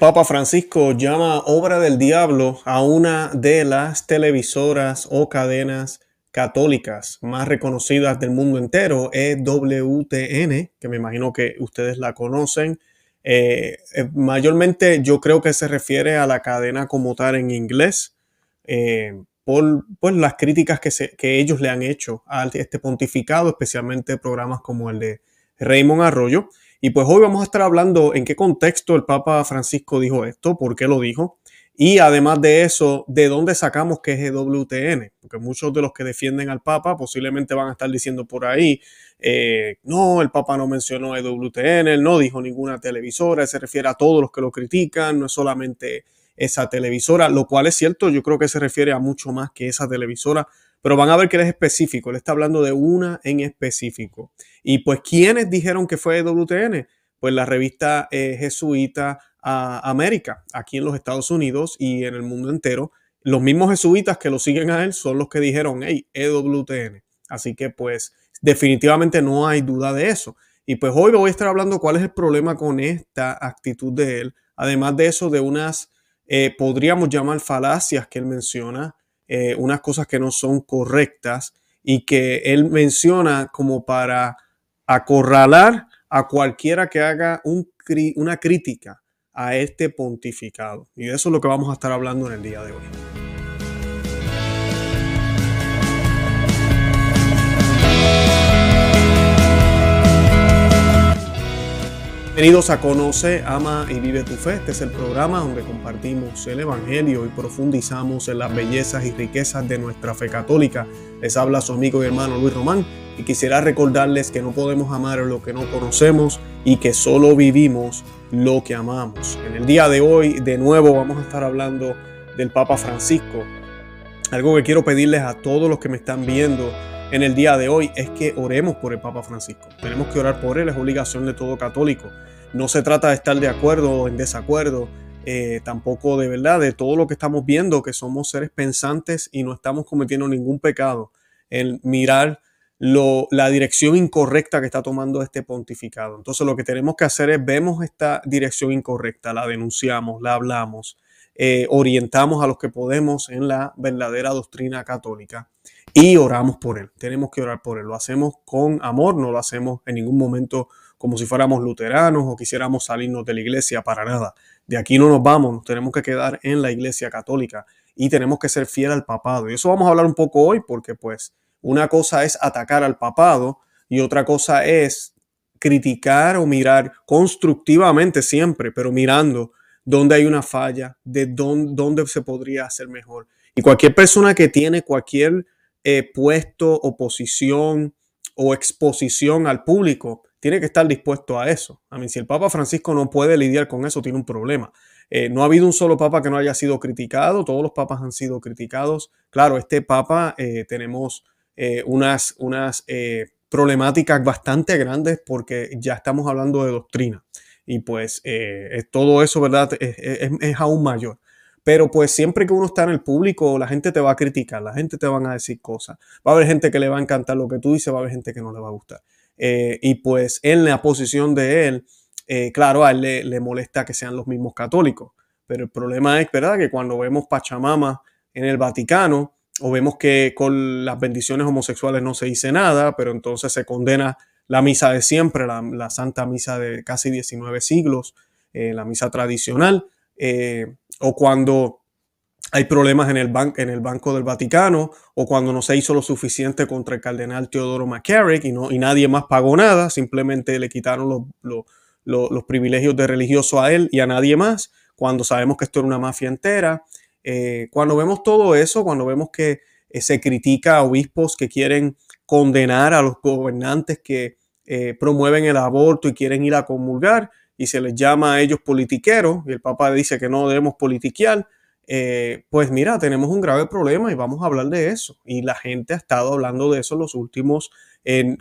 Papa Francisco llama obra del diablo a una de las televisoras o cadenas católicas más reconocidas del mundo entero, EWTN, WTN, que me imagino que ustedes la conocen. Eh, eh, mayormente yo creo que se refiere a la cadena como tal en inglés, eh, por pues, las críticas que, que ellos le han hecho a este pontificado, especialmente programas como el de Raymond Arroyo. Y pues hoy vamos a estar hablando en qué contexto el Papa Francisco dijo esto, por qué lo dijo, y además de eso, de dónde sacamos que es EWTN, porque muchos de los que defienden al Papa posiblemente van a estar diciendo por ahí, eh, no, el Papa no mencionó EWTN, él no dijo ninguna televisora, se refiere a todos los que lo critican, no es solamente esa televisora, lo cual es cierto, yo creo que se refiere a mucho más que esa televisora, pero van a ver que él es específico, él está hablando de una en específico. Y pues, ¿quiénes dijeron que fue WTN? Pues la revista eh, jesuita a ah, América, aquí en los Estados Unidos y en el mundo entero. Los mismos jesuitas que lo siguen a él son los que dijeron, hey, EWTN. Así que pues definitivamente no hay duda de eso. Y pues hoy voy a estar hablando cuál es el problema con esta actitud de él. Además de eso, de unas, eh, podríamos llamar falacias que él menciona eh, unas cosas que no son correctas y que él menciona como para acorralar a cualquiera que haga una crítica a este pontificado. Y eso es lo que vamos a estar hablando en el día de hoy. Bienvenidos a Conoce, Ama y Vive tu Fe. Este es el programa donde compartimos el Evangelio y profundizamos en las bellezas y riquezas de nuestra fe católica. Les habla su amigo y hermano Luis Román y quisiera recordarles que no podemos amar lo que no conocemos y que solo vivimos lo que amamos. En el día de hoy, de nuevo, vamos a estar hablando del Papa Francisco. Algo que quiero pedirles a todos los que me están viendo en el día de hoy es que oremos por el Papa Francisco. Tenemos que orar por él, es obligación de todo católico. No se trata de estar de acuerdo o en desacuerdo, eh, tampoco de verdad, de todo lo que estamos viendo, que somos seres pensantes y no estamos cometiendo ningún pecado en mirar la dirección incorrecta que está tomando este pontificado. Entonces lo que tenemos que hacer es, vemos esta dirección incorrecta, la denunciamos, la hablamos, eh, orientamos a los que podemos en la verdadera doctrina católica y oramos por él. Tenemos que orar por él. Lo hacemos con amor, no lo hacemos en ningún momento como si fuéramos luteranos o quisiéramos salirnos de la iglesia para nada. De aquí no nos vamos, nos tenemos que quedar en la iglesia católica y tenemos que ser fiel al papado. Y eso vamos a hablar un poco hoy porque pues una cosa es atacar al papado y otra cosa es criticar o mirar constructivamente siempre, pero mirando dónde hay una falla, de dónde, dónde se podría hacer mejor. Y cualquier persona que tiene cualquier puesto oposición o exposición al público, tiene que estar dispuesto a eso. A mí, si el Papa Francisco no puede lidiar con eso, tiene un problema. Eh, no ha habido un solo papa que no haya sido criticado, todos los papas han sido criticados. Claro, este papa eh, tenemos eh, unas, unas problemáticas bastante grandes porque ya estamos hablando de doctrina y pues todo eso, ¿verdad? es aún mayor. Pero pues siempre que uno está en el público, la gente te va a criticar, la gente te van a decir cosas. Va a haber gente que le va a encantar lo que tú dices, va a haber gente que no le va a gustar. Eh, y pues en la posición de él, eh, claro, a él le, molesta que sean los mismos católicos. Pero el problema es, ¿verdad?, que cuando vemos Pachamama en el Vaticano, o vemos que con las bendiciones homosexuales no se dice nada, pero entonces se condena la misa de siempre, la, santa misa de casi 19 siglos, eh, la misa tradicional o cuando hay problemas en el, en el Banco del Vaticano, o cuando no se hizo lo suficiente contra el cardenal Teodoro McCarrick y, no, y nadie más pagó nada, simplemente le quitaron los, privilegios de religioso a él y a nadie más, cuando sabemos que esto era una mafia entera. Eh, cuando vemos todo eso, cuando vemos que eh, se critica a obispos que quieren condenar a los gobernantes que eh, promueven el aborto y quieren ir a comulgar, y se les llama a ellos politiqueros, y el Papa dice que no debemos politiquear, eh, pues mira, tenemos un grave problema y vamos a hablar de eso. Y la gente ha estado hablando de eso los últimos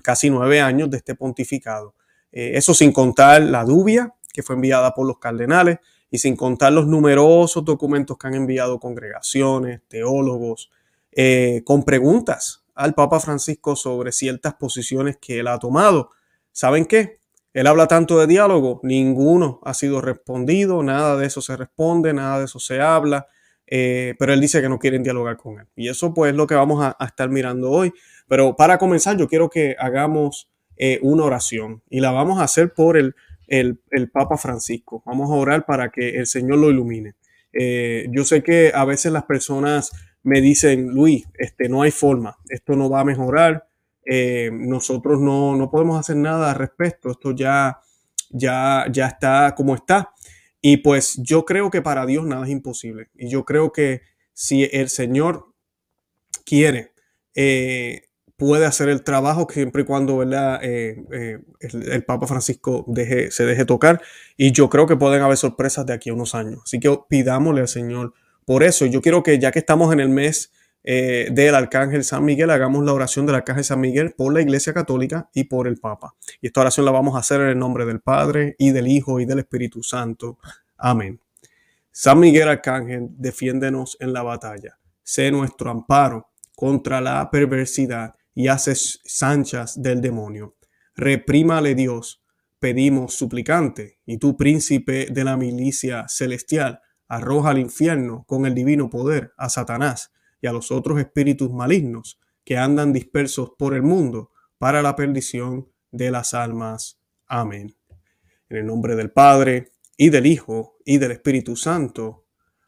casi nueve años de este pontificado. Eh, eso sin contar la dubia que fue enviada por los cardenales y sin contar los numerosos documentos que han enviado congregaciones, teólogos, eh, con preguntas al Papa Francisco sobre ciertas posiciones que él ha tomado. ¿Saben qué? Él habla tanto de diálogo, ninguno ha sido respondido, nada de eso se responde, nada de eso se habla, eh, pero él dice que no quieren dialogar con él. Y eso pues es lo que vamos a, estar mirando hoy. Pero para comenzar yo quiero que hagamos eh, una oración y la vamos a hacer por el, el, Papa Francisco. Vamos a orar para que el Señor lo ilumine. Eh, yo sé que a veces las personas me dicen, Luis, este, no hay forma, esto no va a mejorar, eh, nosotros no, no, podemos hacer nada al respecto, esto ya, ya, ya está como está. Y pues yo creo que para Dios nada es imposible. Y yo creo que si el Señor quiere, eh, puede hacer el trabajo siempre y cuando ¿verdad? Eh, el, el, Papa Francisco deje, se deje tocar. Y yo creo que pueden haber sorpresas de aquí a unos años. Así que pidámosle al Señor por eso. Yo quiero que ya que estamos en el mes eh, del Arcángel San Miguel, hagamos la oración del Arcángel San Miguel por la Iglesia Católica y por el Papa. Y esta oración la vamos a hacer en el nombre del Padre y del Hijo y del Espíritu Santo. Amén. San Miguel Arcángel, defiéndenos en la batalla. Sé nuestro amparo contra la perversidad y haces sanchas del demonio. Reprímale Dios, pedimos suplicante, y tú, príncipe de la milicia celestial, arroja al infierno con el divino poder a Satanás y a los otros espíritus malignos que andan dispersos por el mundo para la perdición de las almas. Amén. En el nombre del Padre, y del Hijo, y del Espíritu Santo.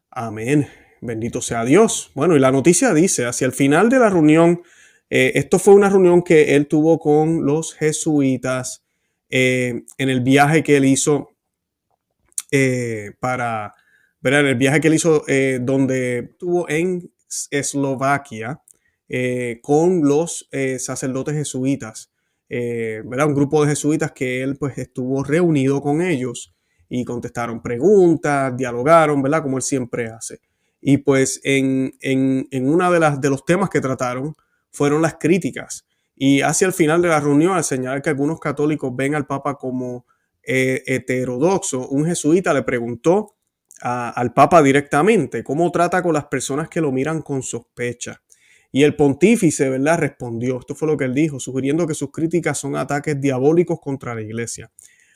Amén. Bendito sea Dios. Bueno, y la noticia dice, hacia el final de la reunión, eh, esto fue una reunión que él tuvo con los jesuitas eh, en el viaje que él hizo eh, para, ver el viaje que él hizo donde estuvo en Eslovaquia eh, con los eh, sacerdotes jesuitas, eh, ¿verdad? Un grupo de jesuitas que él pues estuvo reunido con ellos y contestaron preguntas, dialogaron, ¿verdad? Como él siempre hace. Y pues en, en, uno de, las, de los temas que trataron fueron las críticas. Y hacia el final de la reunión, al señalar que algunos católicos ven al Papa como heterodoxo, un jesuita le preguntó al Papa directamente, cómo trata con las personas que lo miran con sospecha. Y el pontífice, ¿verdad? Respondió, esto fue lo que él dijo, sugiriendo que sus críticas son ataques diabólicos contra la iglesia.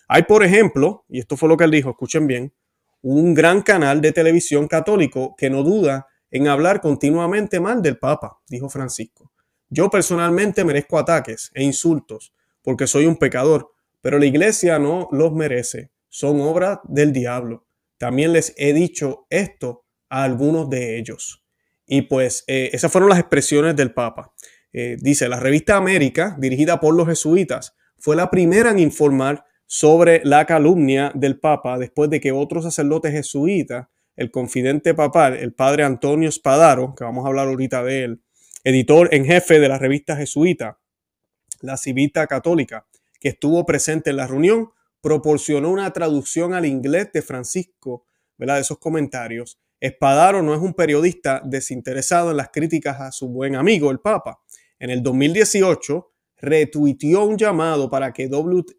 Hay, por ejemplo, y esto fue lo que él dijo, escuchen bien, un gran canal de televisión católico que no duda en hablar continuamente mal del Papa, dijo Francisco. Yo personalmente merezco ataques e insultos porque soy un pecador, pero la iglesia no los merece, son obras del diablo. También les he dicho esto a algunos de ellos. Y pues eh, esas fueron las expresiones del Papa. Eh, dice, la revista América, dirigida por los jesuitas, fue la primera en informar sobre la calumnia del Papa después de que otro sacerdote jesuita, el confidente papal, el padre Antonio Spadaro, que vamos a hablar ahorita de él, editor en jefe de la revista jesuita, La Civita Católica, que estuvo presente en la reunión, proporcionó una traducción al inglés de Francisco, ¿verdad? De esos comentarios. Espadaro no es un periodista desinteresado en las críticas a su buen amigo, el Papa. En el 2018 retuiteó un llamado para que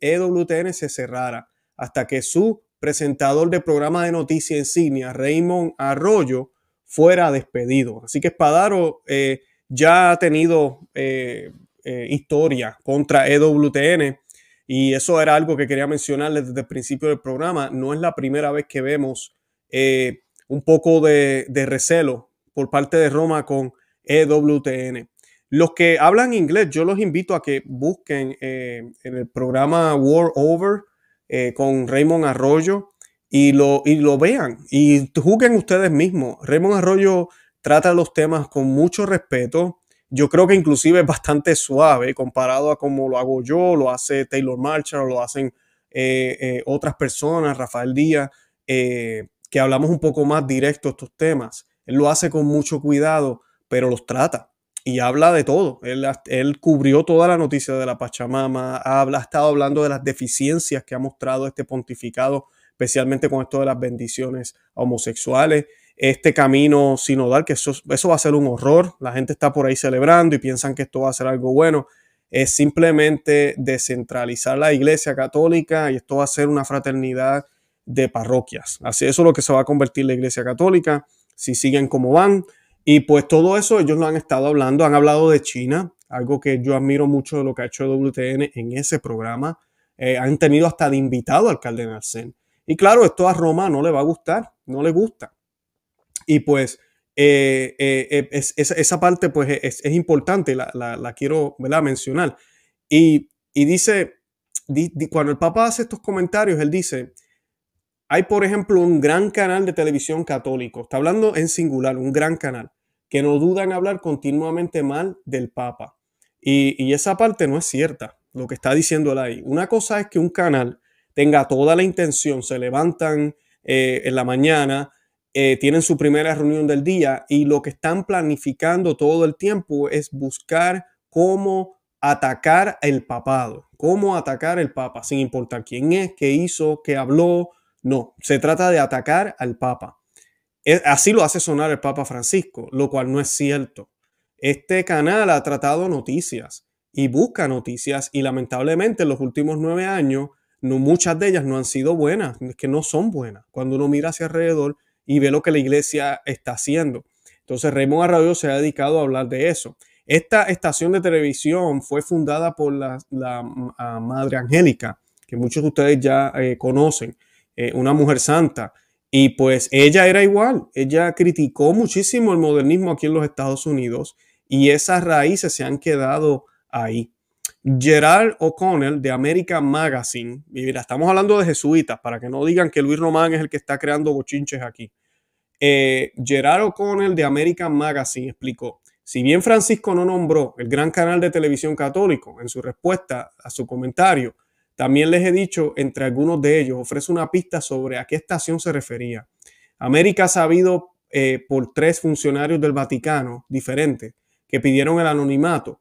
EWTN se cerrara hasta que su presentador de programa de noticias insignia, Raymond Arroyo, fuera despedido. Así que Espadaro eh, ya ha tenido eh, eh, historia contra EWTN y eso era algo que quería mencionarles desde el principio del programa. No es la primera vez que vemos eh, un poco de, recelo por parte de Roma con EWTN. Los que hablan inglés, yo los invito a que busquen eh, en el programa War Over eh, con Raymond Arroyo y lo, y lo vean y juzguen ustedes mismos. Raymond Arroyo trata los temas con mucho respeto yo creo que inclusive es bastante suave comparado a como lo hago yo, lo hace Taylor Marshall, lo hacen eh, eh, otras personas, Rafael Díaz, eh, que hablamos un poco más directo estos temas. Él lo hace con mucho cuidado, pero los trata y habla de todo. Él, cubrió toda la noticia de la Pachamama, ha estado hablando de las deficiencias que ha mostrado este pontificado, especialmente con esto de las bendiciones homosexuales este camino sinodal, que eso, eso va a ser un horror. La gente está por ahí celebrando y piensan que esto va a ser algo bueno. Es simplemente descentralizar la iglesia católica y esto va a ser una fraternidad de parroquias. Así eso es lo que se va a convertir la iglesia católica, si siguen como van. Y pues todo eso ellos lo han estado hablando, han hablado de China, algo que yo admiro mucho de lo que ha hecho WTN en ese programa. Eh, han tenido hasta de invitado al cardenal Zen. Y claro, esto a Roma no le va a gustar, no le gusta. Y pues eh, eh, eh, esa parte pues e, es, importante, la, la, quiero mencionar. Y, dice, cuando el Papa hace estos comentarios, él dice, hay por ejemplo un gran canal de televisión católico, está hablando en singular, un gran canal, que no duda en hablar continuamente mal del Papa. Y, esa parte no es cierta, lo que está diciendo él ahí. Una cosa es que un canal tenga toda la intención, se levantan en la mañana, eh, tienen su primera reunión del día y lo que están planificando todo el tiempo es buscar cómo atacar el papado, cómo atacar el papa, sin importar quién es, qué hizo, qué habló, no, se trata de atacar al papa. E, así lo hace sonar el papa Francisco, lo cual no es cierto. Este canal ha tratado noticias y busca noticias y lamentablemente en los últimos nueve años no, muchas de ellas no han sido buenas, que no son buenas. Cuando uno mira hacia alrededor, y ve lo que la iglesia está haciendo. Entonces Raymond Arroyo se ha dedicado a hablar de eso. Esta estación de televisión fue fundada por la, Madre Angélica, que muchos de ustedes ya eh, conocen, eh, una mujer santa. Y pues ella era igual, ella criticó muchísimo el modernismo aquí en los Estados Unidos y esas raíces se han quedado ahí. Gerard O'Connell de American Magazine, mira, estamos hablando de jesuitas, para que no digan que Luis Román es el que está creando bochinches aquí. Eh, Gerard O'Connell de American Magazine explicó, si bien Francisco no nombró el gran canal de televisión católico en su respuesta a su comentario, también les he dicho, entre algunos de ellos, ofrece una pista sobre a qué estación se refería. América ha sabido eh, por tres funcionarios del Vaticano diferentes que pidieron el anonimato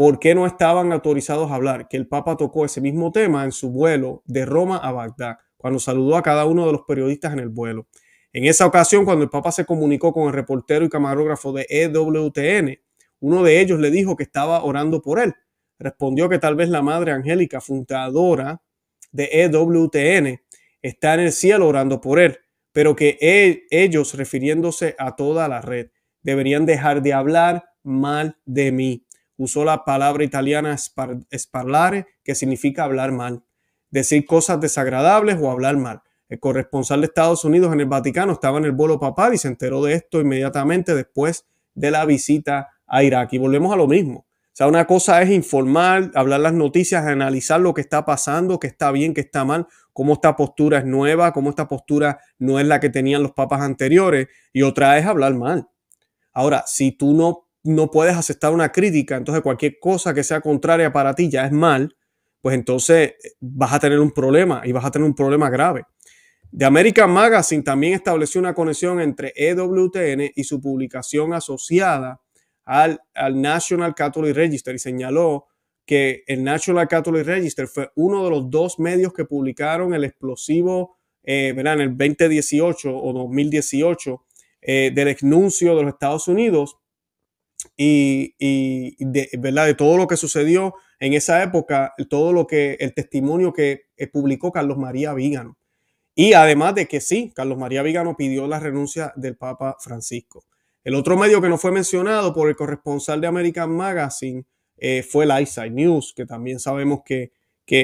¿Por qué no estaban autorizados a hablar? Que el Papa tocó ese mismo tema en su vuelo de Roma a Bagdad, cuando saludó a cada uno de los periodistas en el vuelo. En esa ocasión, cuando el Papa se comunicó con el reportero y camarógrafo de EWTN, uno de ellos le dijo que estaba orando por él. Respondió que tal vez la Madre Angélica, fundadora de EWTN, está en el cielo orando por él, pero que e, ellos, refiriéndose a toda la red, deberían dejar de hablar mal de mí usó la palabra italiana sparlare, que significa hablar mal, decir cosas desagradables o hablar mal. El corresponsal de Estados Unidos en el Vaticano estaba en el vuelo papal y se enteró de esto inmediatamente después de la visita a Irak. Y volvemos a lo mismo. O sea, una cosa es informar, hablar las noticias, analizar lo que está pasando, qué está bien, qué está mal, cómo esta postura es nueva, cómo esta postura no es la que tenían los papas anteriores. Y otra es hablar mal. Ahora, si tú no no puedes aceptar una crítica, entonces cualquier cosa que sea contraria para ti ya es mal, pues entonces eh, vas a tener un problema y vas a tener un problema grave. The American Magazine también estableció una conexión entre EWTN y su publicación asociada al, al National Catholic Register y señaló que el National Catholic Register fue uno de los dos medios que publicaron el explosivo, eh, verán, el 2018 o 2018 eh, del exnuncio de los Estados Unidos y, de, ¿verdad? de todo lo que sucedió en esa época, todo lo que el testimonio que eh, publicó Carlos María Vígano. Y además de que sí, Carlos María Vígano pidió la renuncia del Papa Francisco. El otro medio que no fue mencionado por el corresponsal de American Magazine eh, fue la Eyesight News, que también sabemos que,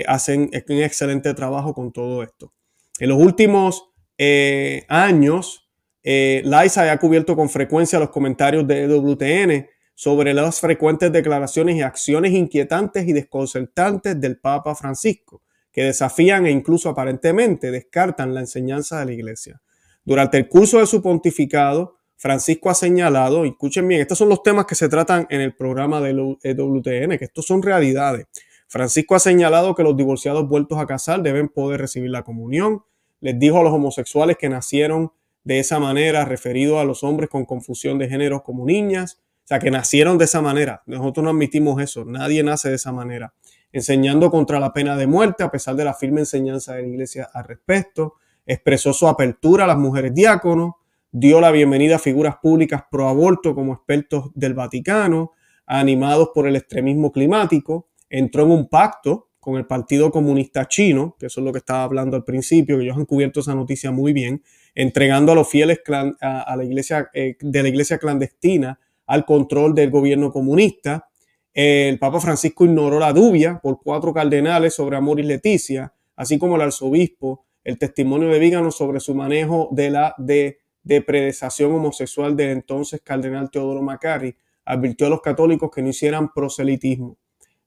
hacen un excelente trabajo con todo esto. En los últimos eh, años, eh, Liza ha cubierto con frecuencia los comentarios de e WTN sobre las frecuentes declaraciones y acciones inquietantes y desconcertantes del Papa Francisco, que desafían e incluso aparentemente descartan la enseñanza de la Iglesia. Durante el curso de su pontificado, Francisco ha señalado, escuchen bien, estos son los temas que se tratan en el programa de e WTN, que estos son realidades. Francisco ha señalado que los divorciados vueltos a casar deben poder recibir la comunión. Les dijo a los homosexuales que nacieron de esa manera, referido a los hombres con confusión de géneros como niñas, o sea, que nacieron de esa manera. Nosotros no admitimos eso, nadie nace de esa manera. Enseñando contra la pena de muerte, a pesar de la firme enseñanza de la iglesia al respecto, expresó su apertura a las mujeres diáconos, dio la bienvenida a figuras públicas pro aborto como expertos del Vaticano, animados por el extremismo climático, entró en un pacto con el Partido Comunista Chino, que eso es lo que estaba hablando al principio, que ellos han cubierto esa noticia muy bien, entregando a los fieles a, la iglesia, eh, de la iglesia clandestina al control del gobierno comunista. El Papa Francisco ignoró la dubia por cuatro cardenales sobre Amor y Leticia, así como el arzobispo, el testimonio de Vígano sobre su manejo de la de, depredación homosexual del entonces cardenal Teodoro Macari, advirtió a los católicos que no hicieran proselitismo,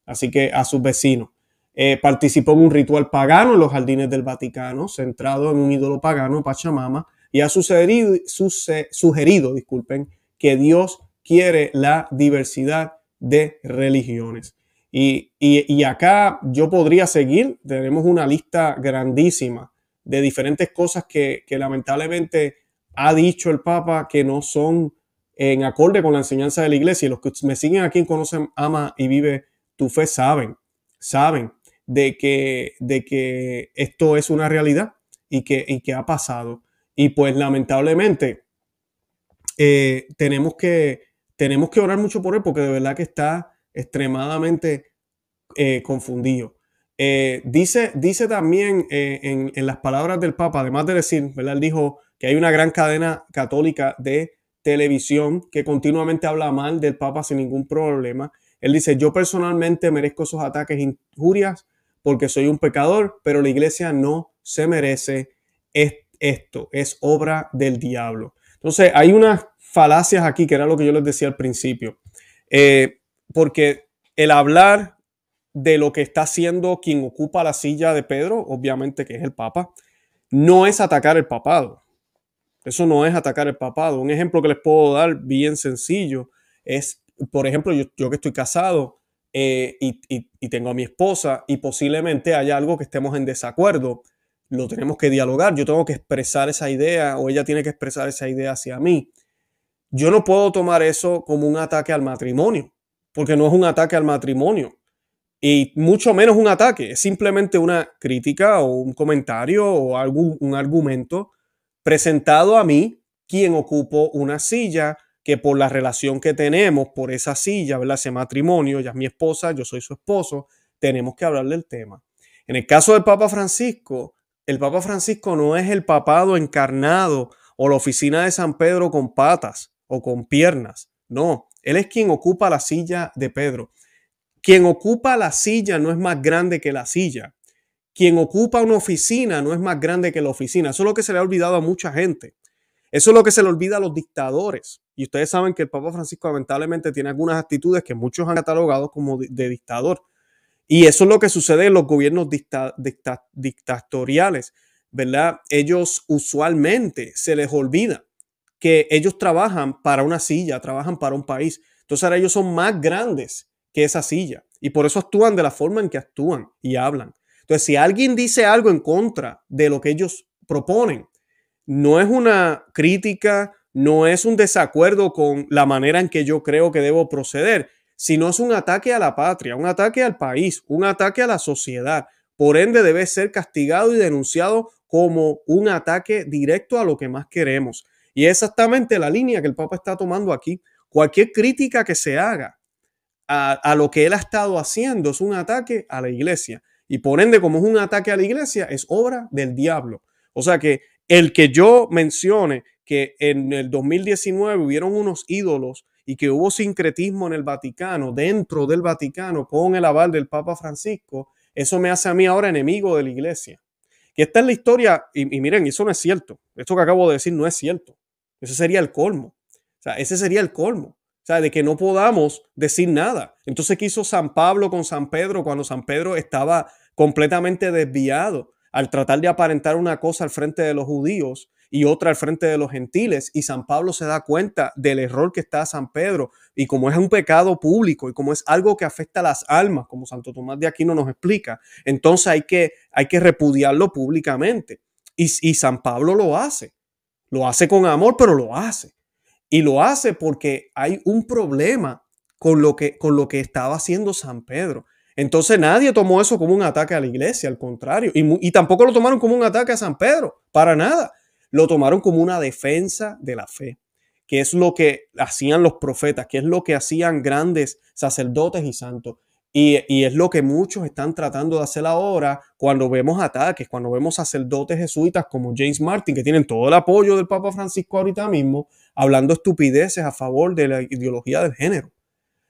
así que a sus vecinos. Eh, participó en un ritual pagano en los jardines del Vaticano, centrado en un ídolo pagano, Pachamama, y ha sugerido, sugerido disculpen, que Dios quiere la diversidad de religiones. Y, acá yo podría seguir, tenemos una lista grandísima de diferentes cosas que, lamentablemente ha dicho el Papa que no son en acorde con la enseñanza de la iglesia. Y los que me siguen aquí Conocen, Ama y Vive tu Fe saben, saben de que, de que esto es una realidad y que, que ha pasado. Y pues lamentablemente eh, tenemos, que, tenemos que orar mucho por él porque de verdad que está extremadamente eh, confundido. Eh, dice, dice también en, en, las palabras del Papa, además de decir, ¿verdad? Él dijo que hay una gran cadena católica de televisión que continuamente habla mal del Papa sin ningún problema. Él dice, yo personalmente merezco esos ataques, injurias porque soy un pecador, pero la iglesia no se merece esto, es obra del diablo. Entonces, hay unas falacias aquí, que era lo que yo les decía al principio, eh, porque el hablar de lo que está haciendo quien ocupa la silla de Pedro, obviamente que es el Papa, no es atacar el papado. Eso no es atacar el papado. Un ejemplo que les puedo dar bien sencillo es, por ejemplo, yo que estoy casado, eh, y, tengo a mi esposa y posiblemente haya algo que estemos en desacuerdo, lo tenemos que dialogar, yo tengo que expresar esa idea o ella tiene que expresar esa idea hacia mí. Yo no puedo tomar eso como un ataque al matrimonio, porque no es un ataque al matrimonio y mucho menos un ataque, es simplemente una crítica o un comentario o algún un argumento presentado a mí, quien ocupo una silla que por la relación que tenemos, por esa silla, ¿verdad? Ese matrimonio, ya es mi esposa, yo soy su esposo, tenemos que hablar del tema. En el caso del Papa Francisco, el Papa Francisco no es el papado encarnado o la oficina de San Pedro con patas o con piernas. No, él es quien ocupa la silla de Pedro. Quien ocupa la silla no es más grande que la silla. Quien ocupa una oficina no es más grande que la oficina. Eso es lo que se le ha olvidado a mucha gente. Eso es lo que se le olvida a los dictadores. Y ustedes saben que el Papa Francisco lamentablemente tiene algunas actitudes que muchos han catalogado como de dictador. Y eso es lo que sucede en los gobiernos dictatoriales, ¿verdad? Ellos usualmente se les olvida que ellos trabajan para una silla, trabajan para un país. Entonces ahora ellos son más grandes que esa silla y por eso actúan de la forma en que actúan y hablan. Entonces, si alguien dice algo en contra de lo que ellos proponen, no es una crítica, no es un desacuerdo con la manera en que yo creo que debo proceder, sino es un ataque a la patria, un ataque al país, un ataque a la sociedad. Por ende, debe ser castigado y denunciado como un ataque directo a lo que más queremos. Y es exactamente la línea que el Papa está tomando aquí. Cualquier crítica que se haga a, lo que él ha estado haciendo es un ataque a la iglesia. Y por ende, como es un ataque a la iglesia, es obra del diablo. O sea que el que yo mencione que en el 2019 hubieron unos ídolos y que hubo sincretismo en el Vaticano, dentro del Vaticano, con el aval del Papa Francisco, eso me hace a mí ahora enemigo de la iglesia. Que esta es la historia, y, miren, eso no es cierto. Esto que acabo de decir no es cierto. Ese sería el colmo. O sea, ese sería el colmo. O sea, de que no podamos decir nada. Entonces, ¿qué hizo San Pablo con San Pedro cuando San Pedro estaba completamente desviado al tratar de aparentar una cosa al frente de los judíos y otra al frente de los gentiles. Y San Pablo se da cuenta del error que está San Pedro. Y como es un pecado público y como es algo que afecta a las almas, como Santo Tomás de Aquino nos explica, entonces hay que, hay que repudiarlo públicamente. Y, San Pablo lo hace. Lo hace con amor, pero lo hace. Y lo hace porque hay un problema con lo que, con lo que estaba haciendo San Pedro. Entonces nadie tomó eso como un ataque a la iglesia, al contrario, y, y, tampoco lo tomaron como un ataque a San Pedro, para nada lo tomaron como una defensa de la fe, que es lo que hacían los profetas, que es lo que hacían grandes sacerdotes y santos. Y, es lo que muchos están tratando de hacer ahora cuando vemos ataques, cuando vemos sacerdotes jesuitas como James Martin, que tienen todo el apoyo del Papa Francisco ahorita mismo, hablando estupideces a favor de la ideología del género.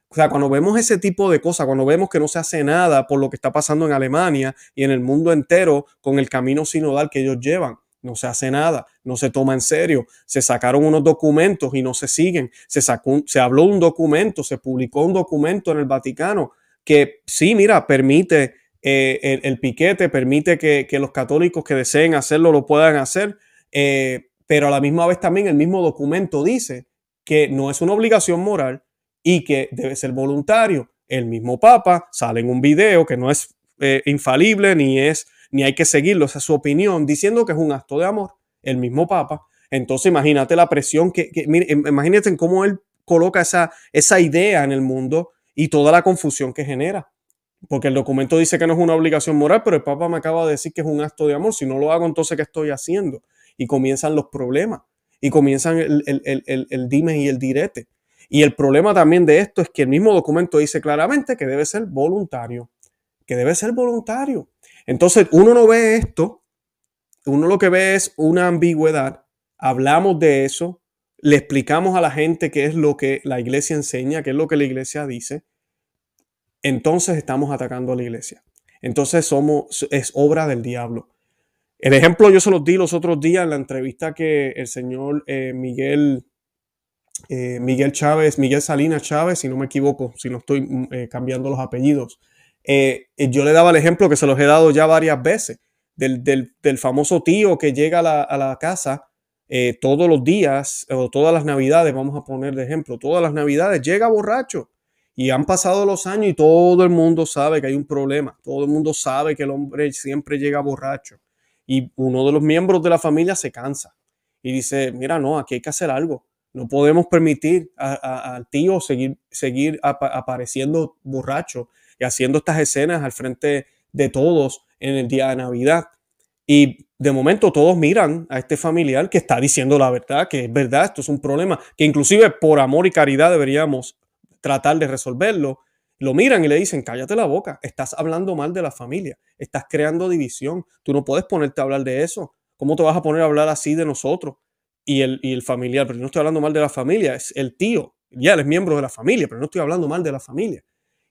O sea, cuando vemos ese tipo de cosas, cuando vemos que no se hace nada por lo que está pasando en Alemania y en el mundo entero con el camino sinodal que ellos llevan, no se hace nada, no se toma en serio, se sacaron unos documentos y no se siguen, se, sacó, se habló un documento, se publicó un documento en el Vaticano que sí, mira, permite eh, el, piquete, permite que, los católicos que deseen hacerlo lo puedan hacer, eh, pero a la misma vez también el mismo documento dice que no es una obligación moral y que debe ser voluntario. El mismo Papa sale en un video que no es eh, infalible ni es ni hay que seguirlo, esa es su opinión, diciendo que es un acto de amor, el mismo Papa. Entonces imagínate la presión que, mire, imagínate cómo él coloca esa, esa idea en el mundo y toda la confusión que genera. Porque el documento dice que no es una obligación moral, pero el Papa me acaba de decir que es un acto de amor. Si no lo hago, entonces ¿qué estoy haciendo? Y comienzan los problemas, y comienzan el, el dime y el direte. Y el problema también de esto es que el mismo documento dice claramente que debe ser voluntario, que debe ser voluntario. Entonces, uno no ve esto, uno lo que ve es una ambigüedad, hablamos de eso, le explicamos a la gente qué es lo que la iglesia enseña, qué es lo que la iglesia dice, entonces estamos atacando a la iglesia. Entonces somos, es obra del diablo. El ejemplo yo se los di los otros días en la entrevista que el señor eh, Miguel, eh, Miguel Chávez, Miguel Salinas Chávez, si no me equivoco, si no estoy mm, eh, cambiando los apellidos, eh, yo le daba el ejemplo que se los he dado ya varias veces, del, famoso tío que llega a la, casa eh, todos los días o todas las navidades, vamos a poner de ejemplo, todas las navidades llega borracho. Y han pasado los años y todo el mundo sabe que hay un problema. Todo el mundo sabe que el hombre siempre llega borracho. Y uno de los miembros de la familia se cansa y dice, mira, no, aquí hay que hacer algo. No podemos permitir al tío seguir, seguir apareciendo borracho y haciendo estas escenas al frente de todos en el día de Navidad. Y de momento todos miran a este familiar que está diciendo la verdad, que es verdad, esto es un problema, que inclusive por amor y caridad deberíamos tratar de resolverlo. Lo miran y le dicen, cállate la boca, estás hablando mal de la familia, estás creando división, tú no puedes ponerte a hablar de eso, ¿cómo te vas a poner a hablar así de nosotros? Y el, y el familiar, pero no estoy hablando mal de la familia, es el tío, ya él es miembro de la familia, pero no estoy hablando mal de la familia.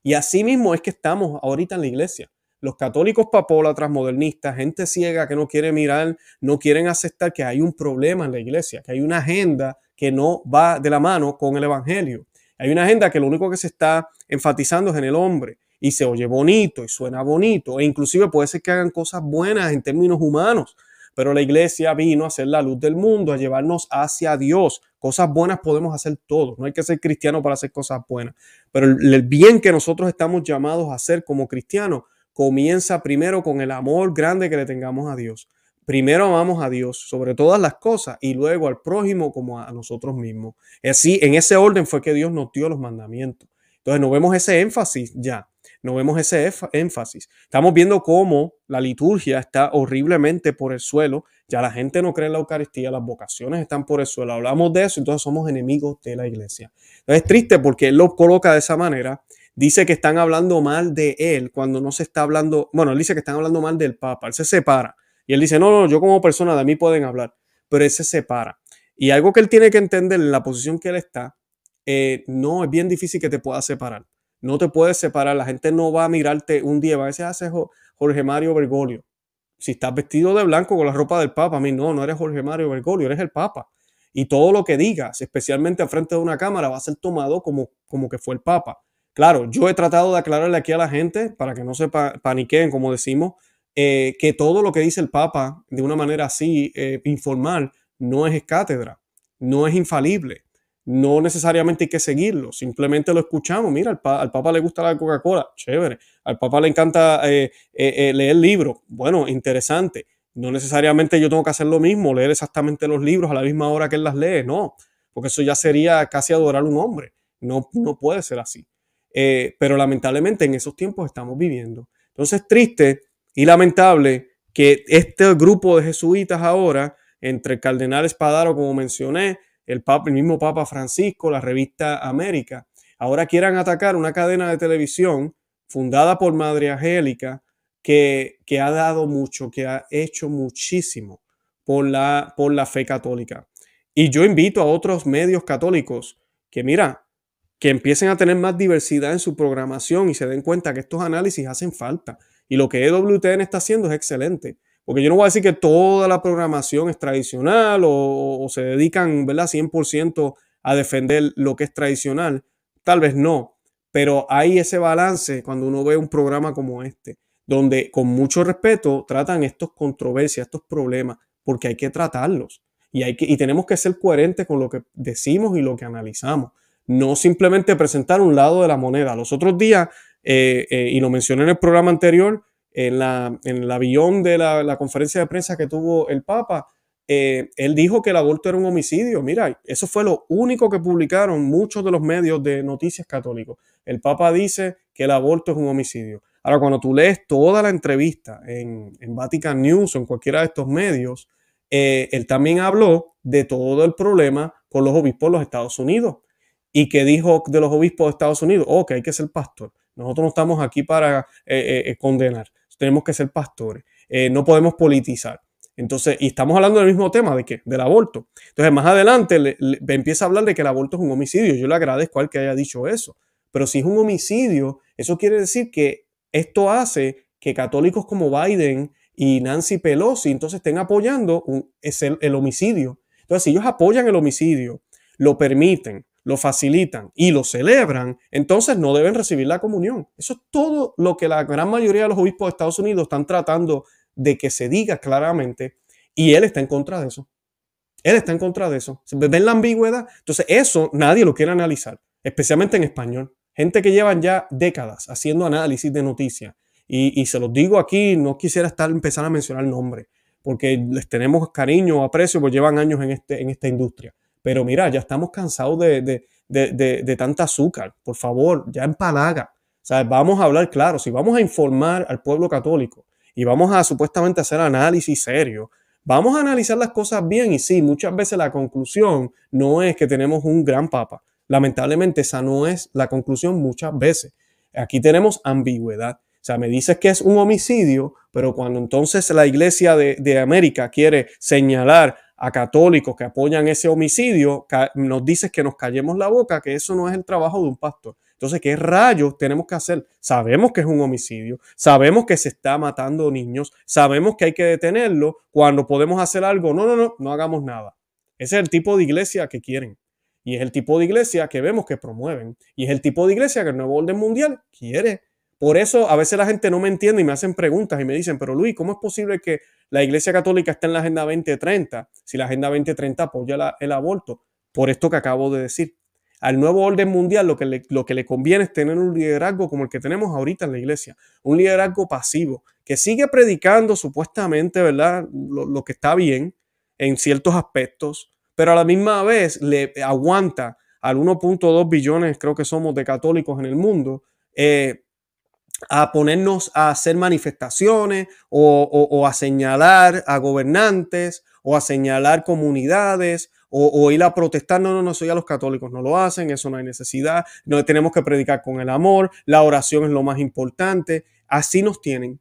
Y así mismo es que estamos ahorita en la iglesia. Los católicos papólatras, modernistas, gente ciega que no quiere mirar, no quieren aceptar que hay un problema en la iglesia, que hay una agenda que no va de la mano con el evangelio. Hay una agenda que lo único que se está enfatizando es en el hombre y se oye bonito y suena bonito e inclusive puede ser que hagan cosas buenas en términos humanos, pero la iglesia vino a ser la luz del mundo, a llevarnos hacia Dios. Cosas buenas podemos hacer todos, no hay que ser cristiano para hacer cosas buenas, pero el bien que nosotros estamos llamados a hacer como cristianos comienza primero con el amor grande que le tengamos a Dios. Primero amamos a Dios sobre todas las cosas y luego al prójimo como a nosotros mismos. Así, en ese orden fue que Dios nos dio los mandamientos. Entonces, nos vemos ese énfasis ya no vemos ese énfasis. Estamos viendo cómo la liturgia está horriblemente por el suelo, ya la gente no cree en la Eucaristía, las vocaciones están por el suelo. Hablamos de eso, entonces somos enemigos de la iglesia. es triste porque él lo coloca de esa manera. Dice que están hablando mal de él cuando no se está hablando, bueno, él dice que están hablando mal del Papa, él se separa. Y él dice, no, no, yo como persona de mí pueden hablar, pero él se separa. Y algo que él tiene que entender en la posición que él está, eh, no es bien difícil que te pueda separar. No te puedes separar. La gente no va a mirarte un día. Va a decir, haces ah, Jorge Mario Bergoglio. Si estás vestido de blanco con la ropa del Papa, a mí no, no eres Jorge Mario Bergoglio, eres el Papa. Y todo lo que digas, especialmente al frente de una cámara, va a ser tomado como, como que fue el Papa. Claro, yo he tratado de aclararle aquí a la gente, para que no se paniquen. como decimos, eh, que todo lo que dice el Papa de una manera así eh, informal no es cátedra, no es infalible no necesariamente hay que seguirlo, simplemente lo escuchamos. Mira, al, Papa le gusta la Coca-Cola, chévere. Al Papa le encanta eh, eh, eh, leer libros, bueno, interesante. No necesariamente yo tengo que hacer lo mismo, leer exactamente los libros a la misma hora que él las lee, no, porque eso ya sería casi adorar a un hombre. No, no puede ser así. pero lamentablemente en esos tiempos estamos viviendo. Entonces, triste y lamentable que este grupo de jesuitas ahora, entre el cardenal Espadaro, como mencioné, el, mismo Papa Francisco, la revista América, ahora quieran atacar una cadena de televisión fundada por Madre Angélica que, ha dado mucho, que ha hecho muchísimo por la, por la fe católica. Y yo invito a otros medios católicos que, mira, que empiecen a tener más diversidad en su programación y se den cuenta que estos análisis hacen falta. Y lo que EWTN está haciendo es excelente. Porque yo no voy a decir que toda la programación es tradicional o, se dedican, ¿verdad?, 100% a defender lo que es tradicional. Tal vez no, pero hay ese balance cuando uno ve un programa como este, donde con mucho respeto tratan estos controversias, estos problemas, porque hay que tratarlos. Y, hay que, tenemos que ser coherentes con lo que decimos y lo que analizamos. No simplemente presentar un lado de la moneda. Los otros días, eh, eh, y lo mencioné en el programa anterior, en el avión de la, conferencia de prensa que tuvo el Papa, eh, él dijo que el aborto era un homicidio. Mira, eso fue lo único que publicaron muchos de los medios de noticias católicos. El Papa dice que el aborto es un homicidio. Ahora, cuando tú lees toda la entrevista en, Vatican News o en cualquiera de estos medios, eh, él también habló de todo el problema con los obispos de los Estados Unidos. ¿Y que dijo de los obispos de Estados Unidos? Oh, que hay que ser pastor. Nosotros no estamos aquí para eh, condenar tenemos que ser pastores, eh, no podemos politizar. Entonces, y estamos hablando del mismo tema, ¿de que Del aborto. Entonces, más adelante le, empieza a hablar de que el aborto es un homicidio. Yo le agradezco al que haya dicho eso. Pero si es un homicidio, eso quiere decir que esto hace que católicos como Biden y Nancy Pelosi entonces estén apoyando el homicidio. Entonces, si ellos apoyan el homicidio, lo permiten, lo facilitan y lo celebran, entonces no deben recibir la comunión. Eso es todo lo que la gran mayoría de los obispos de Estados Unidos están tratando de que se diga claramente y él está en contra de eso. Él está en contra de eso. ¿Ven la ambigüedad? Entonces eso nadie lo quiere analizar, especialmente en español. Gente que llevan ya décadas haciendo análisis de noticias. Y, se los digo aquí, no quisiera estar empezar a mencionar nombres, porque les tenemos cariño, aprecio, porque llevan años en, este, en esta industria. Pero mira, ya estamos cansados de, de, tanta azúcar. Por favor, ya empalaga. O vamos a hablar claro. Si vamos a informar al pueblo católico y vamos a supuestamente hacer análisis serio, vamos a analizar las cosas bien. Y sí, muchas veces la conclusión no es que tenemos un gran papa. Lamentablemente esa no es la conclusión muchas veces. Aquí tenemos ambigüedad. O sea, me dices que es un homicidio, pero cuando entonces la iglesia de, de, América quiere señalar a católicos que apoyan ese homicidio, nos dices que nos callemos la boca, que eso no es el trabajo de un pastor. Entonces, ¿qué rayos tenemos que hacer? Sabemos que es un homicidio, sabemos que se está matando niños, sabemos que hay que detenerlo. Cuando podemos hacer algo, no, no, no, no hagamos nada. Ese es el tipo de iglesia que quieren. Y es el tipo de iglesia que vemos que promueven. Y es el tipo de iglesia que el nuevo orden mundial quiere por eso a veces la gente no me entiende y me hacen preguntas y me dicen, pero Luis, ¿cómo es posible que la Iglesia Católica esté en la Agenda 2030 si la Agenda 2030 apoya la, el aborto? Por esto que acabo de decir. Al nuevo orden mundial lo que, le, lo que le conviene es tener un liderazgo como el que tenemos ahorita en la Iglesia, un liderazgo pasivo, que sigue predicando supuestamente, ¿verdad? Lo, que está bien en ciertos aspectos, pero a la misma vez le aguanta al 1.2 billones, creo que somos, de católicos en el mundo. Eh, a ponernos a hacer manifestaciones o, a señalar a gobernantes o a señalar comunidades o, ir a protestar. No, no, no, soy ya los católicos no lo hacen, eso no hay necesidad, no tenemos que predicar con el amor, la oración es lo más importante. Así nos tienen,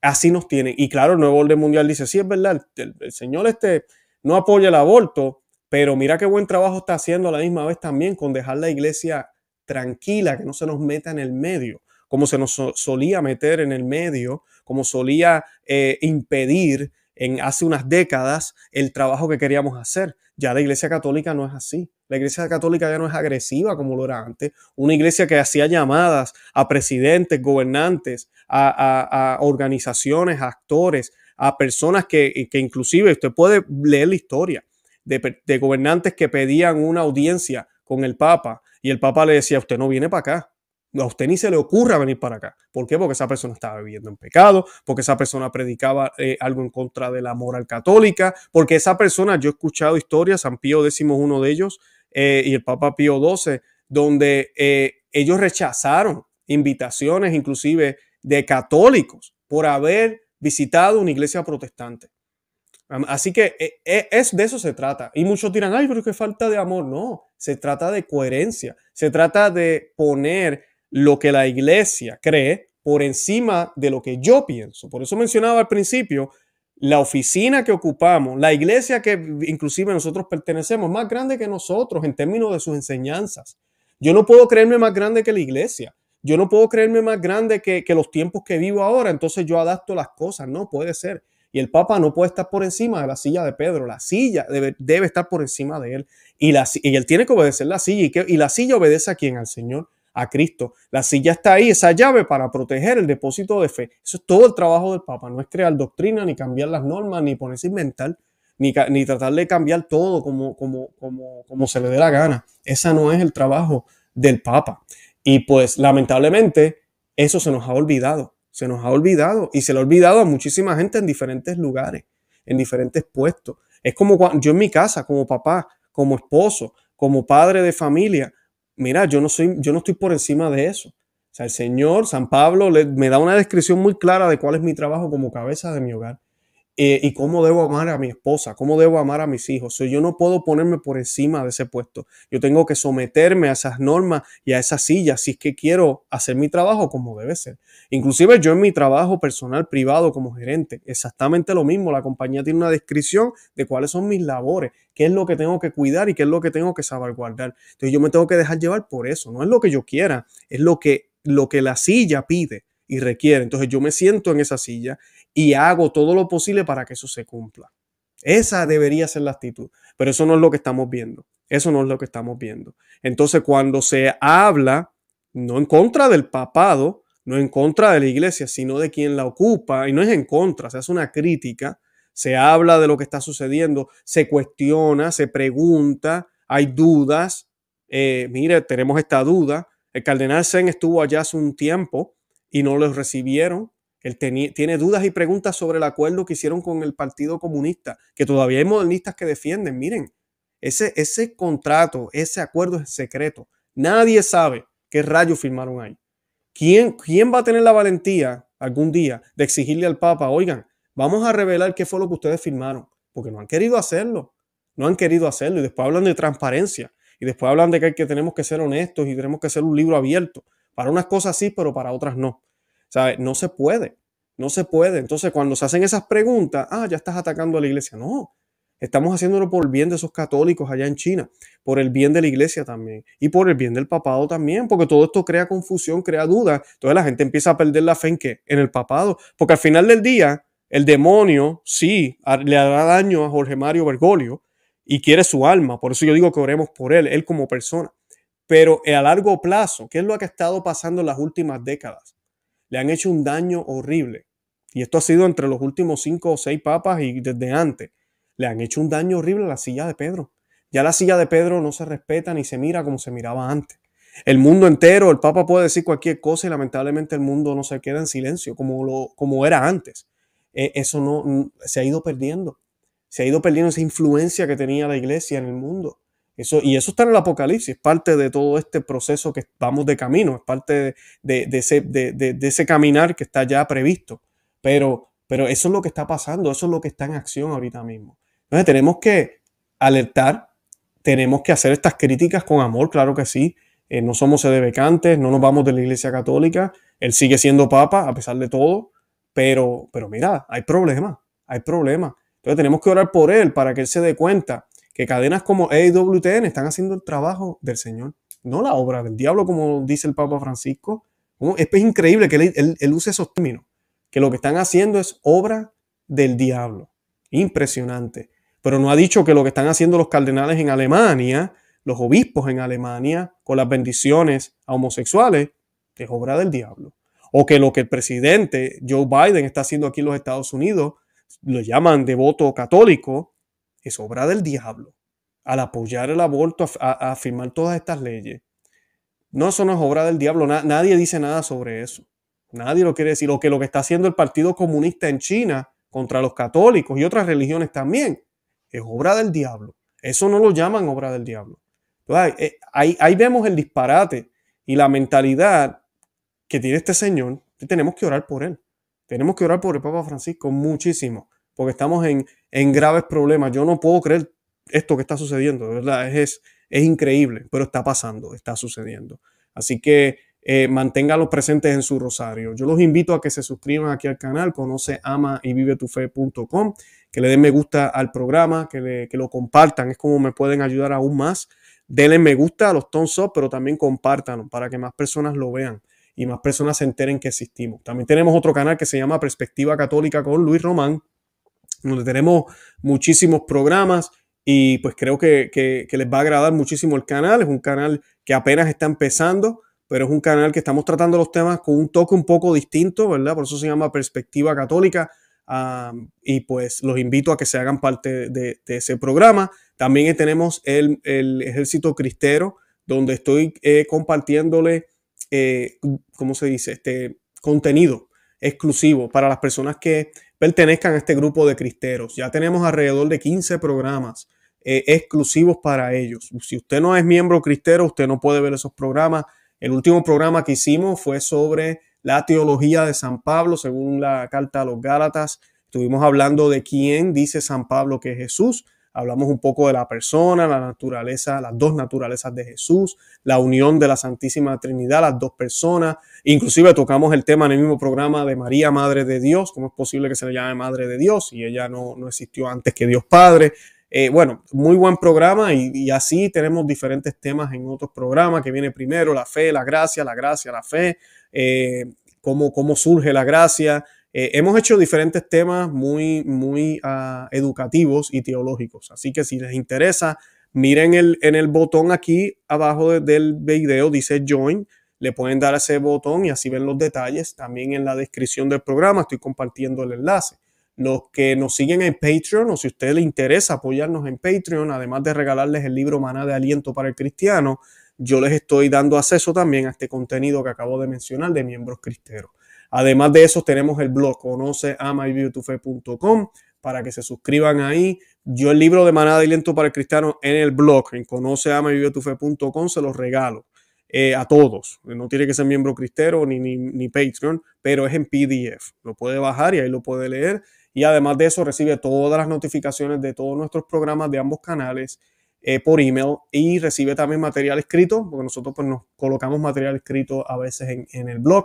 así nos tienen. Y claro, el nuevo orden mundial dice, sí, es verdad, el, el señor este no apoya el aborto, pero mira qué buen trabajo está haciendo a la misma vez también con dejar la iglesia tranquila, que no se nos meta en el medio como se nos solía meter en el medio, como solía eh, impedir en hace unas décadas el trabajo que queríamos hacer. Ya la Iglesia Católica no es así. La Iglesia Católica ya no es agresiva como lo era antes. Una iglesia que hacía llamadas a presidentes, gobernantes, a, organizaciones, a actores, a personas que, inclusive usted puede leer la historia de, de gobernantes que pedían una audiencia con el Papa y el Papa le decía, usted no viene para acá, a usted ni se le ocurra venir para acá. ¿Por qué? Porque esa persona estaba viviendo en pecado, porque esa persona predicaba eh, algo en contra de la moral católica, porque esa persona, yo he escuchado historias, San Pío X uno de ellos eh, y el Papa Pío XII, donde eh, ellos rechazaron invitaciones inclusive de católicos por haber visitado una iglesia protestante. Así que es de eso se trata. Y muchos dirán, ay, pero qué falta de amor. No, se trata de coherencia, se trata de poner lo que la iglesia cree por encima de lo que yo pienso. Por eso mencionaba al principio la oficina que ocupamos, la iglesia que inclusive nosotros pertenecemos, más grande que nosotros en términos de sus enseñanzas. Yo no puedo creerme más grande que la iglesia. Yo no puedo creerme más grande que, que los tiempos que vivo ahora. Entonces yo adapto las cosas. No puede ser. Y el Papa no puede estar por encima de la silla de Pedro. La silla debe, estar por encima de él. Y, la, y él tiene que obedecer la silla. ¿Y, que, ¿Y la silla obedece a quién? Al Señor a Cristo. La silla está ahí, esa llave para proteger el depósito de fe. Eso es todo el trabajo del Papa, no es crear doctrina, ni cambiar las normas, ni ponerse inventar, ni, tratar de cambiar todo como, como, como, se le dé la gana. Ese no es el trabajo del Papa. Y pues lamentablemente eso se nos ha olvidado, se nos ha olvidado y se lo ha olvidado a muchísima gente en diferentes lugares, en diferentes puestos. Es como cuando, yo en mi casa, como papá, como esposo, como padre de familia, Mira, yo no, soy, yo no estoy por encima de eso. O sea, el Señor, San Pablo, me da una descripción muy clara de cuál es mi trabajo como cabeza de mi hogar. Eh, y cómo debo amar a mi esposa, cómo debo amar a mis hijos. O yo no puedo ponerme por encima de ese puesto. Yo tengo que someterme a esas normas y a esa silla si es que quiero hacer mi trabajo como debe ser. Inclusive yo en mi trabajo personal privado como gerente, exactamente lo mismo. La compañía tiene una descripción de cuáles son mis labores, qué es lo que tengo que cuidar y qué es lo que tengo que salvaguardar. Entonces yo me tengo que dejar llevar por eso. No es lo que yo quiera, es lo que, lo que la silla pide y requiere. Entonces yo me siento en esa silla y hago todo lo posible para que eso se cumpla. Esa debería ser la actitud, pero eso no es lo que estamos viendo. Eso no es lo que estamos viendo. Entonces, cuando se habla, no en contra del papado, no en contra de la iglesia, sino de quien la ocupa, y no es en contra, se hace una crítica, se habla de lo que está sucediendo, se cuestiona, se pregunta, hay dudas. Eh, mire, tenemos esta duda. El cardenal Zen estuvo allá hace un tiempo y no lo recibieron él tiene dudas y preguntas sobre el acuerdo que hicieron con el Partido Comunista, que todavía hay modernistas que defienden. Miren, ese, ese contrato, ese acuerdo es secreto. Nadie sabe qué rayos firmaron ahí. ¿Quién, ¿Quién va a tener la valentía algún día de exigirle al Papa, oigan, vamos a revelar qué fue lo que ustedes firmaron? Porque no han querido hacerlo. No han querido hacerlo. Y después hablan de transparencia. Y después hablan de que, que tenemos que ser honestos y tenemos que ser un libro abierto. Para unas cosas sí, pero para otras no. No se puede, no se puede. Entonces, cuando se hacen esas preguntas, ah, ya estás atacando a la iglesia. No, Estamos haciéndolo por el bien de esos católicos allá en China, por el bien de la iglesia también y por el bien del papado también, porque todo esto crea confusión, crea dudas. Entonces la gente empieza a perder la fe en qué? En el papado, porque al final del día el demonio sí le hará daño a Jorge Mario Bergoglio y quiere su alma, por eso yo digo que oremos por él, él como persona. Pero eh, a largo plazo, ¿qué es lo que ha estado pasando en las últimas décadas? le han hecho un daño horrible. Y esto ha sido entre los últimos cinco o seis papas y desde antes. Le han hecho un daño horrible a la silla de Pedro. Ya la silla de Pedro no se respeta ni se mira como se miraba antes. El mundo entero, el Papa puede decir cualquier cosa y lamentablemente el mundo no se queda en silencio como, lo, como era antes. E, eso no se ha ido perdiendo. Se ha ido perdiendo esa influencia que tenía la iglesia en el mundo y eso está en el Apocalipsis, es parte de todo este proceso que vamos de camino, es parte de, ese, caminar que está ya previsto. Pero, pero eso es lo que está pasando, eso es lo que está en acción ahorita mismo. Entonces tenemos que alertar, tenemos que hacer estas críticas con amor, claro que sí. Eh, no somos sedebecantes, no nos vamos de la Iglesia Católica, él sigue siendo papa a pesar de todo, pero, pero mira, hay problemas, hay problemas. Entonces tenemos que orar por él para que él se dé cuenta que cadenas como EWTN están haciendo el trabajo del Señor, no la obra del diablo, como dice el Papa Francisco. Es, increíble que él, él use esos términos, que lo que están haciendo es obra del diablo. Impresionante. Pero no ha dicho que lo que están haciendo los cardenales en Alemania, los obispos en Alemania, con las bendiciones a homosexuales, que es obra del diablo. O que lo que el presidente Joe Biden está haciendo aquí en los Estados Unidos, lo llaman devoto católico, es obra del diablo. Al apoyar el aborto, a, afirmar firmar todas estas leyes. No, eso no es obra del diablo. nadie dice nada sobre eso. Nadie lo quiere decir. Lo que, lo que está haciendo el Partido Comunista en China contra los católicos y otras religiones también es obra del diablo. Eso no lo llaman obra del diablo. Eh, ahí vemos el disparate y la mentalidad que tiene este señor. Tenemos que orar por él. Tenemos que orar por el Papa Francisco muchísimo porque estamos en, en graves problemas. Yo no puedo creer esto que está sucediendo, ¿verdad? Es, es increíble, pero está pasando, está sucediendo. Así que eh, manténgalos presentes en su rosario. Yo los invito a que se suscriban aquí al canal, conoce ama y vive tu fe.com, que le den me gusta al programa, que, lo compartan, es como me pueden ayudar aún más. Denle me gusta a los thumbs pero también compartan para que más personas lo vean y más personas se enteren que existimos. También tenemos otro canal que se llama Perspectiva Católica con Luis Román donde tenemos muchísimos programas y pues creo que, les va a agradar muchísimo el canal. Es un canal que apenas está empezando, pero es un canal que estamos tratando los temas con un toque un poco distinto, ¿verdad? Por eso se llama Perspectiva Católica. y pues los invito a que se hagan parte de, ese programa. También tenemos el, Ejército Cristero, donde estoy eh, compartiéndole, eh, ¿cómo se dice? Este contenido exclusivo para las personas que pertenezcan a este grupo de cristeros. Ya tenemos alrededor de 15 programas eh, exclusivos para ellos. Si usted no es miembro cristero, usted no puede ver esos programas. El último programa que hicimos fue sobre la teología de San Pablo, según la carta a los Gálatas. Estuvimos hablando de quién dice San Pablo que es Jesús. Hablamos un poco de la persona, la naturaleza, las dos naturalezas de Jesús, la unión de la Santísima Trinidad, las dos personas. Inclusive tocamos el tema en el mismo programa de María, Madre de Dios, cómo es posible que se le llame Madre de Dios y ella no, existió antes que Dios Padre. Eh, bueno, muy buen programa y, así tenemos diferentes temas en otros programas que viene primero, la fe, la gracia, la gracia, la fe, eh, cómo, cómo surge la gracia, eh, hemos hecho diferentes temas muy, muy ah, educativos y teológicos, así que si les interesa, miren en el botón aquí abajo del video, dice Join, le pueden dar ese botón y así ven los detalles. También en la descripción del programa estoy compartiendo el enlace. Los que nos siguen en Patreon o si a usted le interesa apoyarnos en Patreon, además de regalarles el libro Maná de Aliento para el Cristiano, yo les estoy dando acceso también a este contenido que acabo de mencionar de miembros cristeros. Además de eso, tenemos el blog conoceamaybeautiful.com para que se suscriban ahí. Yo el libro de Manada y Lento para el Cristiano en el blog, en conoceamaybeautiful.com, se los regalo. Eh, a todos. No tiene que ser miembro cristero ni, ni, Patreon, pero es en PDF. Lo puede bajar y ahí lo puede leer. Y además de eso, recibe todas las notificaciones de todos nuestros programas de ambos canales eh, por email y recibe también material escrito, porque nosotros pues, nos colocamos material escrito a veces en, en el blog.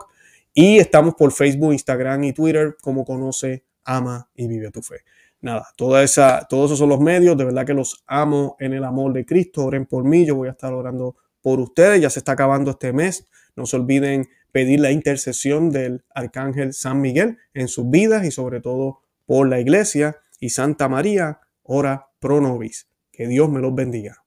Y estamos por Facebook, Instagram y Twitter como Conoce, Ama y Vive tu Fe. Nada, toda esa, todos esos son los medios, de verdad que los amo en el amor de Cristo, oren por mí, yo voy a estar orando por ustedes, ya se está acabando este mes, no se olviden pedir la intercesión del Arcángel San Miguel en sus vidas y sobre todo por la iglesia y Santa María, ora pro nobis. Que Dios me los bendiga.